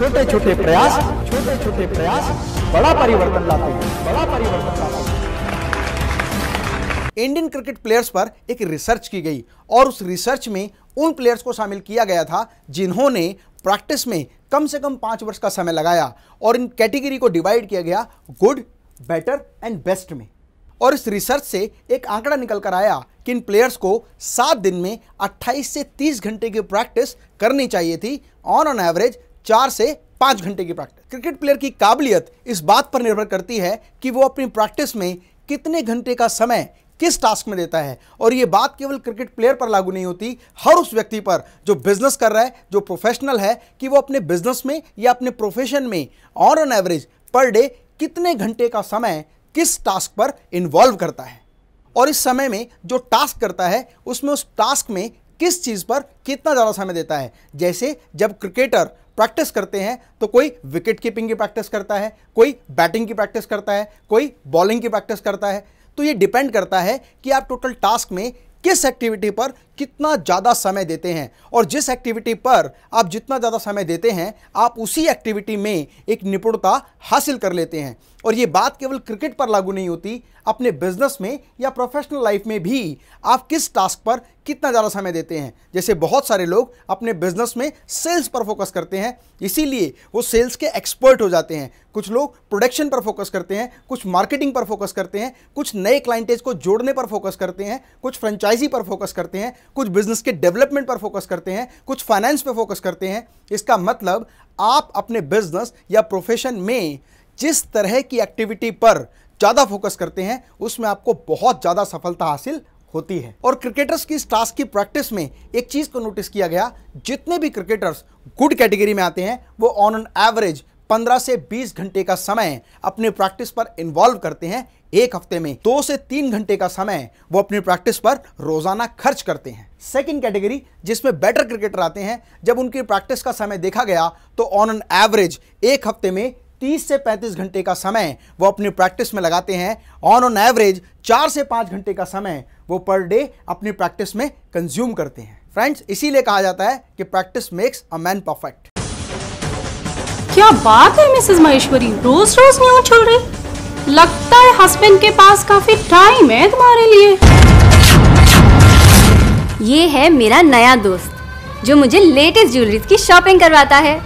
छोटे छोटे प्रयास छोटे छोटे प्रयास बड़ा परिवर्तन लाते हैं बड़ा परिवर्तन लाते हैं इंडियन क्रिकेट प्लेयर्स पर एक रिसर्च की गई और उस रिसर्च में उन प्लेयर्स को शामिल किया गया था जिन्होंने प्रैक्टिस में कम से कम पाँच वर्ष का समय लगाया और इन कैटेगरी को डिवाइड किया गया गुड बेटर एंड बेस्ट में और इस रिसर्च से एक आंकड़ा निकल कर आया कि इन प्लेयर्स को सात दिन में 28 से 30 घंटे की प्रैक्टिस करनी चाहिए थी ऑन ऑन एवरेज चार से पाँच घंटे की प्रैक्टिस क्रिकेट प्लेयर की काबिलियत इस बात पर निर्भर करती है कि वो अपनी प्रैक्टिस में कितने घंटे का समय किस टास्क में देता है और ये बात केवल क्रिकेट प्लेयर पर लागू नहीं होती हर उस व्यक्ति पर जो बिजनेस कर रहा है जो प्रोफेशनल है कि वो अपने बिजनेस में या अपने प्रोफेशन में on an average per day कितने घंटे का समय किस टास्क पर इन्वॉल्व करता है और इस समय में जो टास्क करता है उसमें उस टास्क में किस चीज़ पर कितना ज़्यादा समय देता है जैसे जब क्रिकेटर प्रैक्टिस करते हैं तो कोई विकेट कीपिंग की प्रैक्टिस करता है कोई बैटिंग की प्रैक्टिस करता है कोई बॉलिंग की प्रैक्टिस करता है तो ये डिपेंड करता है कि आप टोटल टास्क में किस एक्टिविटी पर कितना ज़्यादा समय देते हैं और जिस एक्टिविटी पर आप जितना ज़्यादा समय देते हैं आप उसी एक्टिविटी में एक निपुणता हासिल कर लेते हैं और ये बात केवल क्रिकेट पर लागू नहीं होती अपने बिजनेस में या प्रोफेशनल लाइफ में भी आप किस टास्क पर कितना ज़्यादा समय देते हैं जैसे बहुत सारे लोग अपने बिजनेस में सेल्स पर फोकस करते हैं इसीलिए वो सेल्स के एक्सपर्ट हो जाते हैं कुछ लोग प्रोडक्शन पर फोकस करते हैं कुछ मार्केटिंग पर फोकस करते हैं कुछ नए क्लाइंटेज को जोड़ने पर फोकस करते हैं कुछ फ्रेंचाइजी पर फोकस करते हैं कुछ बिजनेस के डेवलपमेंट पर फोकस करते हैं कुछ फाइनेंस पर फोकस करते हैं इसका मतलब आप अपने बिजनेस या प्रोफेशन में जिस तरह की एक्टिविटी पर ज़्यादा फोकस करते हैं उसमें आपको बहुत ज़्यादा सफलता हासिल होती है और क्रिकेटर्स की इस टास्क की प्रैक्टिस में एक चीज़ को नोटिस किया गया जितने भी क्रिकेटर्स गुड कैटेगरी में आते हैं वो ऑन एन एवरेज 15 से 20 घंटे का समय अपने प्रैक्टिस पर इन्वॉल्व करते हैं एक हफ्ते में दो से तीन घंटे का समय वो अपनी प्रैक्टिस पर रोजाना खर्च करते हैं सेकेंड कैटेगरी जिसमें बेटर क्रिकेटर आते हैं जब उनकी प्रैक्टिस का समय देखा गया तो ऑन एन एवरेज एक हफ्ते में 30 से 35 घंटे का समय वो अपनी प्रैक्टिस में लगाते हैं ऑन ऑन एवरेज चार से पाँच घंटे का समय वो पर डे अपनी प्रैक्टिस में कंज्यूम करते हैं फ्रेंड्स इसीलिए कहा जाता है कि practice makes a man perfect क्या बात है मिसेज महेश्वरी रोज रोज न्यूज चल रही लगता है हस्बैंड के पास काफी टाइम है तुम्हारे लिए ये है मेरा नया दोस्त जो मुझे लेटेस्ट ज्वेलरी की शॉपिंग करवाता है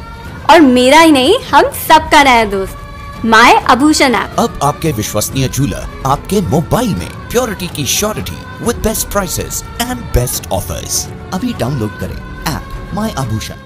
और मेरा ही नहीं हम सबका नया दोस्त माय आभूषण ऐप अब आपके विश्वसनीय झूला आपके मोबाइल में प्योरिटी की surety with best prices and best offers अभी डाउनलोड करें ऐप माय आभूषण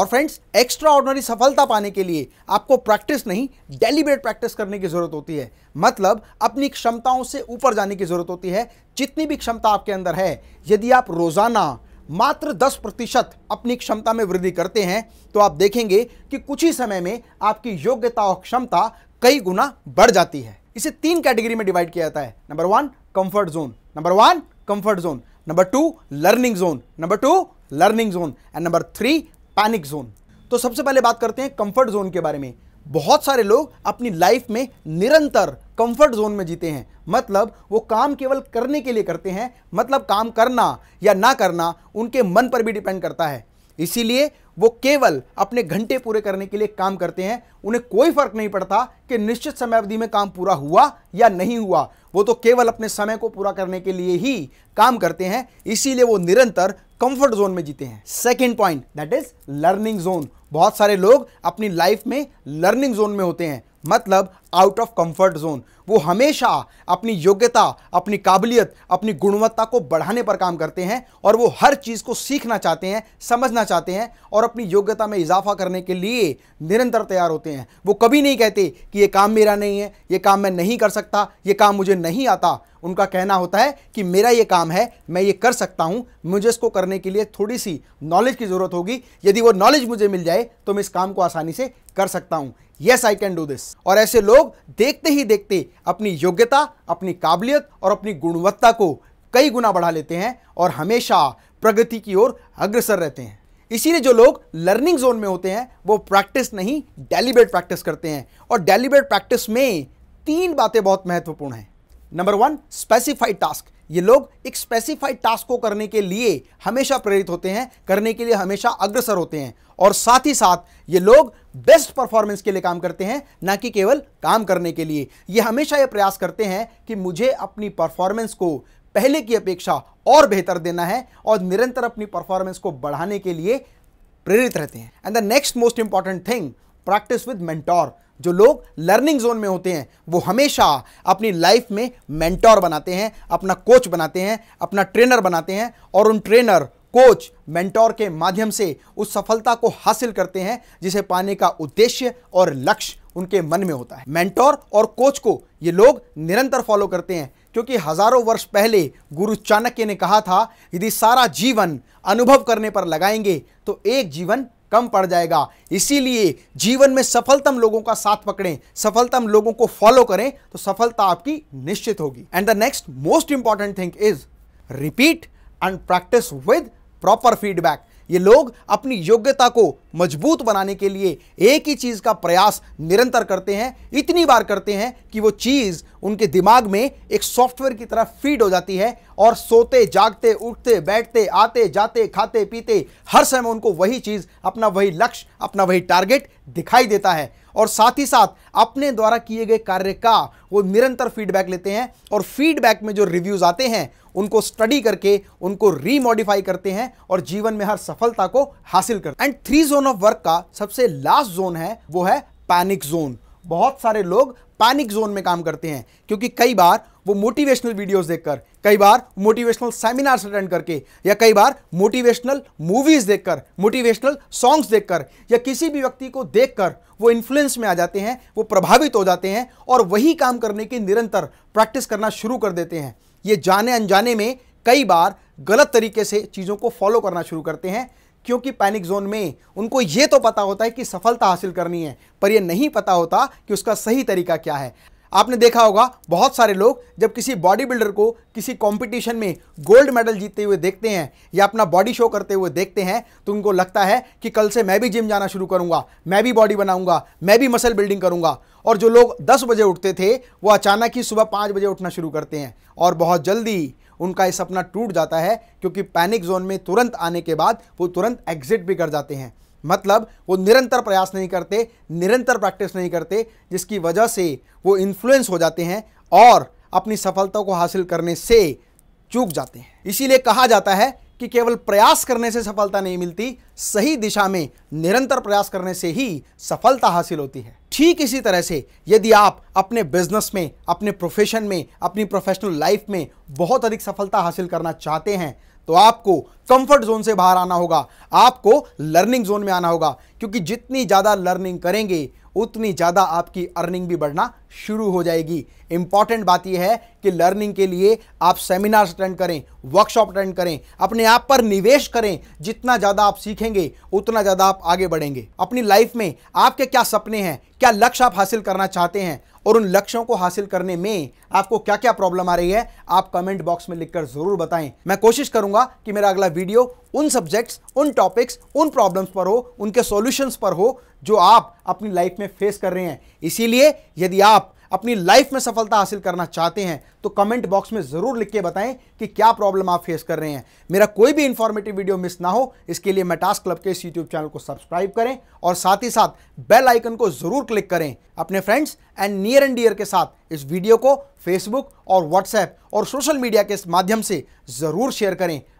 और फ्रेंड्स एक्स्ट्रा ऑर्डनरी सफलता पाने के लिए आपको प्रैक्टिस नहीं डेलीबरेट प्रैक्टिस करने की ज़रूरत होती है मतलब अपनी क्षमताओं से ऊपर जाने की ज़रूरत होती है जितनी भी क्षमता आपके अंदर है यदि आप रोज़ाना मात्र 10 प्रतिशत अपनी क्षमता में वृद्धि करते हैं तो आप देखेंगे कि कुछ ही समय में आपकी योग्यता और क्षमता कई गुना बढ़ जाती है इसे तीन कैटेगरी में डिवाइड किया जाता है number one comfort zone number one comfort zone number two learning zone number two learning zone and number three panic zone तो सबसे पहले बात करते हैं कंफर्ट जोन के बारे में बहुत सारे लोग अपनी लाइफ में निरंतर कंफर्ट जोन में जीते हैं मतलब वो काम केवल करने के लिए करते हैं मतलब काम करना या ना करना उनके मन पर भी डिपेंड करता है इसीलिए वो केवल अपने घंटे पूरे करने के लिए काम करते हैं उन्हें कोई फर्क नहीं पड़ता कि निश्चित समय अवधि में काम पूरा हुआ या नहीं हुआ वो तो केवल अपने समय को पूरा करने के लिए ही काम करते हैं इसीलिए वो निरंतर कंफर्ट जोन में जीते हैं second point that is learning zone बहुत सारे लोग अपनी लाइफ में लर्निंग जोन में होते हैं मतलब आउट ऑफ कंफर्ट जोन वो हमेशा अपनी योग्यता अपनी काबिलियत अपनी गुणवत्ता को बढ़ाने पर काम करते हैं और वो हर चीज़ को सीखना चाहते हैं समझना चाहते हैं और अपनी योग्यता में इजाफा करने के लिए निरंतर तैयार होते हैं वो कभी नहीं कहते कि ये काम मेरा नहीं है ये काम मैं नहीं कर सकता ये काम मुझे नहीं आता उनका कहना होता है कि मेरा ये काम है मैं ये कर सकता हूँ मुझे इसको करने के लिए थोड़ी सी नॉलेज की ज़रूरत होगी यदि वो नॉलेज मुझे मिल जाए तो मैं इस काम को आसानी से कर सकता हूँ yes I can do this और ऐसे लोग देखते ही देखते अपनी योग्यता अपनी काबिलियत और अपनी गुणवत्ता को कई गुना बढ़ा लेते हैं और हमेशा प्रगति की ओर अग्रसर रहते हैं इसीलिए जो लोग लर्निंग जोन में होते हैं वो प्रैक्टिस नहीं डेलीबेट प्रैक्टिस करते हैं और डेलीबेट प्रैक्टिस में तीन बातें बहुत महत्वपूर्ण हैं नंबर वन स्पेसिफाइड टास्क ये लोग एक स्पेसिफाइड टास्क को करने के लिए हमेशा प्रेरित होते हैं करने के लिए हमेशा अग्रसर होते हैं और साथ ही साथ ये लोग बेस्ट परफॉर्मेंस के लिए काम करते हैं ना कि केवल काम करने के लिए ये हमेशा ये प्रयास करते हैं कि मुझे अपनी परफॉर्मेंस को पहले की अपेक्षा और बेहतर देना है और निरंतर अपनी परफॉर्मेंस को बढ़ाने के लिए प्रेरित रहते हैं and the next most important thing practice with mentor जो लोग लर्निंग जोन में होते हैं वो हमेशा अपनी लाइफ में मेंटोर बनाते हैं अपना कोच बनाते हैं अपना ट्रेनर बनाते हैं और उन ट्रेनर कोच मेंटोर के माध्यम से उस सफलता को हासिल करते हैं जिसे पाने का उद्देश्य और लक्ष्य उनके मन में होता है मेंटोर और कोच को ये लोग निरंतर फॉलो करते हैं क्योंकि हजारों वर्ष पहले गुरु चाणक्य ने कहा था यदि सारा जीवन अनुभव करने पर लगाएंगे तो एक जीवन कम पड़ जाएगा इसीलिए जीवन में सफलतम लोगों का साथ पकड़ें सफलतम लोगों को फॉलो करें तो सफलता आपकी निश्चित होगी and the next most important thing is repeat and practice with proper feedback ये लोग अपनी योग्यता को मजबूत बनाने के लिए एक ही चीज़ का प्रयास निरंतर करते हैं इतनी बार करते हैं कि वो चीज़ उनके दिमाग में एक सॉफ्टवेयर की तरह फीड हो जाती है और सोते जागते उठते बैठते आते जाते खाते पीते हर समय उनको वही चीज़ अपना वही लक्ष्य अपना वही टारगेट दिखाई देता है और साथ ही साथ अपने द्वारा किए गए कार्य का वो निरंतर फीडबैक लेते हैं और फीडबैक में जो रिव्यूज़ आते हैं उनको स्टडी करके उनको रीमॉडिफाई करते हैं और जीवन में हर सफलता को हासिल करते हैं and three zone of work का सबसे लास्ट जोन है वो है पैनिक जोन बहुत सारे लोग पैनिक जोन में काम करते हैं क्योंकि कई बार वो मोटिवेशनल वीडियोस देखकर कई बार मोटिवेशनल सेमिनार्स अटेंड करके या कई बार मोटिवेशनल मूवीज देखकर मोटिवेशनल सॉन्ग्स देखकर या किसी भी व्यक्ति को देखकर वो इन्फ्लुएंस में आ जाते हैं वो प्रभावित हो जाते हैं और वही काम करने की निरंतर प्रैक्टिस करना शुरू कर देते हैं ये जाने अनजाने में कई बार गलत तरीके से चीज़ों को फॉलो करना शुरू करते हैं क्योंकि पैनिक जोन में उनको ये तो पता होता है कि सफलता हासिल करनी है पर यह नहीं पता होता कि उसका सही तरीका क्या है आपने देखा होगा बहुत सारे लोग जब किसी बॉडी बिल्डर को किसी कंपटीशन में गोल्ड मेडल जीतते हुए देखते हैं या अपना बॉडी शो करते हुए देखते हैं तो उनको लगता है कि कल से मैं भी जिम जाना शुरू करूंगा मैं भी बॉडी बनाऊंगा मैं भी मसल बिल्डिंग करूंगा और जो लोग 10 बजे उठते थे वो अचानक ही सुबह पाँच बजे उठना शुरू करते हैं और बहुत जल्दी उनका यह सपना टूट जाता है क्योंकि पैनिक जोन में तुरंत आने के बाद वो तुरंत एग्जिट भी कर जाते हैं मतलब वो निरंतर प्रयास नहीं करते निरंतर प्रैक्टिस नहीं करते जिसकी वजह से वो इन्फ्लुएंस हो जाते हैं और अपनी सफलता को हासिल करने से चूक जाते हैं इसीलिए कहा जाता है कि केवल प्रयास करने से सफलता नहीं मिलती सही दिशा में निरंतर प्रयास करने से ही सफलता हासिल होती है ठीक इसी तरह से यदि आप अपने बिजनेस में अपने प्रोफेशन में अपनी प्रोफेशनल लाइफ में बहुत अधिक सफलता हासिल करना चाहते हैं तो आपको कंफर्ट जोन से बाहर आना होगा आपको लर्निंग जोन में आना होगा क्योंकि जितनी ज़्यादा लर्निंग करेंगे उतनी ज़्यादा आपकी अर्निंग भी बढ़ना शुरू हो जाएगी इंपॉर्टेंट बात यह है कि लर्निंग के लिए आप सेमिनार्स अटेंड करें वर्कशॉप अटेंड करें अपने आप पर निवेश करें जितना ज़्यादा आप सीखेंगे उतना ज़्यादा आप आगे बढ़ेंगे अपनी लाइफ में आपके क्या सपने हैं क्या लक्ष्य आप हासिल करना चाहते हैं और उन लक्ष्यों को हासिल करने में आपको क्या क्या प्रॉब्लम आ रही है आप कमेंट बॉक्स में लिखकर ज़रूर बताएं मैं कोशिश करूंगा कि मेरा अगला वीडियो उन सब्जेक्ट्स उन टॉपिक्स उन प्रॉब्लम्स पर हो उनके सॉल्यूशंस पर हो जो आप अपनी लाइफ में फेस कर रहे हैं इसीलिए यदि आप अपनी लाइफ में सफलता हासिल करना चाहते हैं तो कमेंट बॉक्स में ज़रूर लिख के बताएं कि क्या प्रॉब्लम आप फेस कर रहे हैं मेरा कोई भी इंफॉर्मेटिव वीडियो मिस ना हो इसके लिए टास्क क्लब के इस यूट्यूब चैनल को सब्सक्राइब करें और साथ ही साथ बेल आइकन को ज़रूर क्लिक करें अपने friends and near and dear के साथ इस वीडियो को फेसबुक और व्हाट्सएप और सोशल मीडिया के माध्यम से ज़रूर शेयर करें